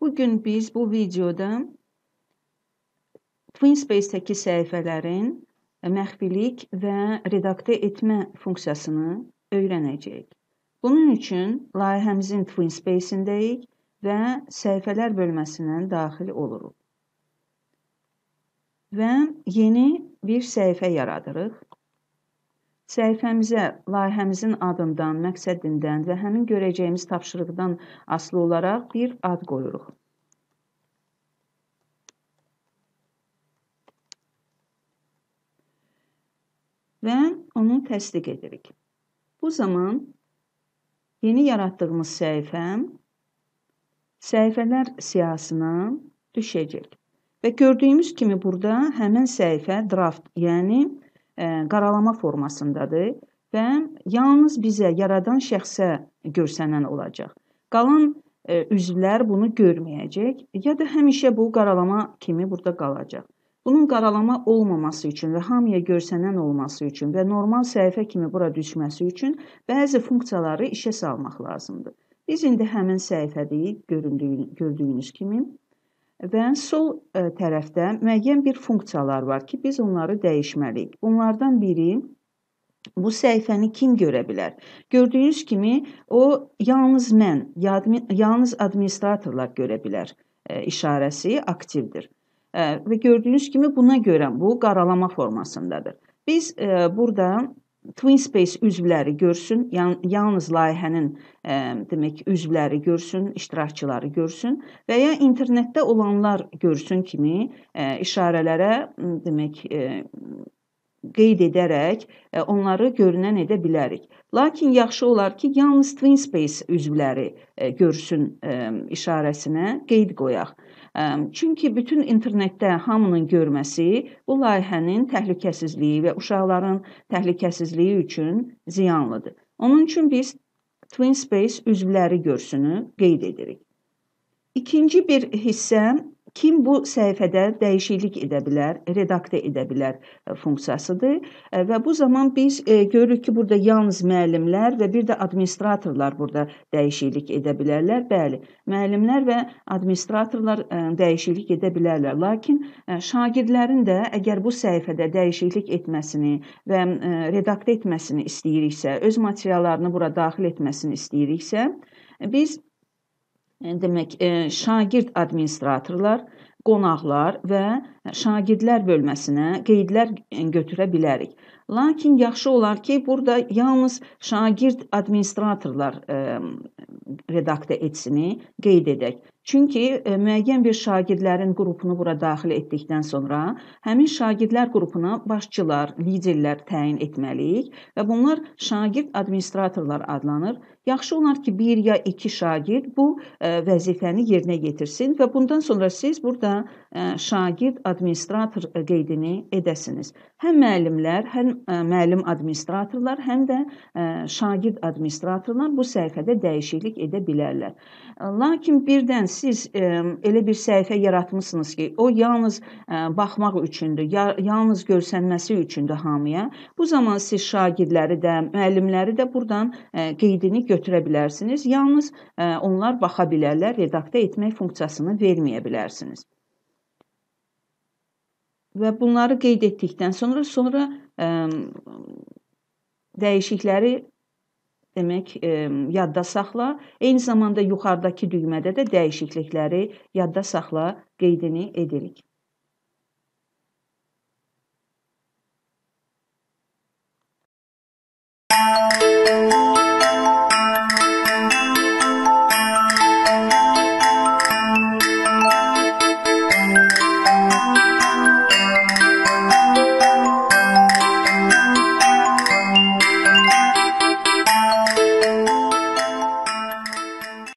Bugün biz bu videoda TwinSpace-dəki səhifələrin məxfilik və redaktə etmə funksiyasını öyrənəcəyik. Bunun üçün layihəmizin Twin Space-indəyik və səhifələr bölməsinə daxil oluruq. Və yeni bir səhifə yaradırıq. Səhifəmizə layihəmizin adından, məqsədindən və həmin görəcəyimiz tapşırıqdan asılı olaraq bir ad qoyuruq. Və onu təsdiq edirik. Bu zaman yeni yaratdığımız səhifəm səhifələr siyahısına düşəcək. Və gördüyümüz kimi burada həmin səhifə draft, yəni ə, e, qaralama formasındadır və yalnız bizə yaradan şəxsə görsənən olacaq. Qalan ə, e, üzvlər bunu görməyəcək ya da həmişə bu qaralama kimi burada qalacaq. Bunun qaralama olmaması üçün və hamıya görsənən olması üçün və normal səhifə kimi bura düşməsi üçün bəzi funksiyaları işə salmaq lazımdır. Biz indi həmin səhifədəyik, gördüyünüz kimi. Və sol e, tərəfdə müəyyən bir funksiyalar var ki, biz onları dəyişməliyik. Bunlardan biri bu səhifəni kim görə bilər? Gördüyünüz kimi o yalnız mən, yalnız administratorlar görə bilər e, işarəsi aktivdir. Və gördüyünüz kimi buna görə bu qaralama formasındadır. Biz e, burada Twin Space üzvləri görsün, yalnız layihənin ə, e, demək üzvləri görsün, iştirakçıları görsün və ya internetdə olanlar görsün kimi ə, e, işarələrə demək ə, qeyd edərək onları görünən edə bilərik. Lakin yaxşı olar ki, yalnız Twin Space üzvləri görsün işarəsinə qeyd qoyaq. Çünki bütün internetdə hamının görməsi bu layihənin təhlükəsizliyi və uşaqların təhlükəsizliyi üçün ziyanlıdır. Onun üçün biz Twin Space üzvləri görsünü qeyd edirik. İkinci bir hissə kim bu səhifədə dəyişiklik edə bilər, redaktə edə bilər e, funksiyasıdır e, və bu zaman biz e, görürük ki, burada yalnız müəllimlər və bir də administratorlar burada dəyişiklik edə bilərlər. Bəli, müəllimlər və administratorlar dəyişiklik edə bilərlər, lakin şagirdlərin də əgər bu səhifədə dəyişiklik etməsini və redaktə etməsini istəyiriksə, öz materiallarını bura daxil etməsini istəyiriksə, biz demək, e, şagird administratorlar, qonaqlar və şagirdlər bölməsinə qeydlər götürə bilərik. Lakin yaxşı olar ki, burada yalnız şagird administratorlar redaktə etsini qeyd edək. Çünki müəyyən bir şagirdlərin qrupunu bura daxil etdikdən sonra həmin şagirdlər qrupuna başçılar, liderlər təyin etməliyik və bunlar şagird administratorlar adlanır. Yaxşı olar ki, 1 ya 2 şagird bu vəzifəni yerinə yetirsin və bundan sonra siz burada şagird administrator qeydini edəsiniz. Həm müəllimlər, həm e, müəllim administratorlar, həm də e, şagird administratorlar bu səhifədə dəyişiklik edə bilərlər. Lakin birdən siz e, elə bir səhifə yaratmısınız ki, o yalnız baxmaq üçündür, yalnız görsənməsi üçündür hamıya. Bu zaman siz şagirdləri də, müəllimləri də burdan qeydini götürə bilərsiniz. Yalnız onlar baxa bilərlər, redaktə etmək funksiyasını verməyə bilərsiniz və bunları qeyd etdikdən sonra sonra ə, dəyişikləri demək ə, yadda saxla. Eyni zamanda yuxarıdakı düymədə də dəyişiklikləri yadda saxla qeydini edirik. Thank you.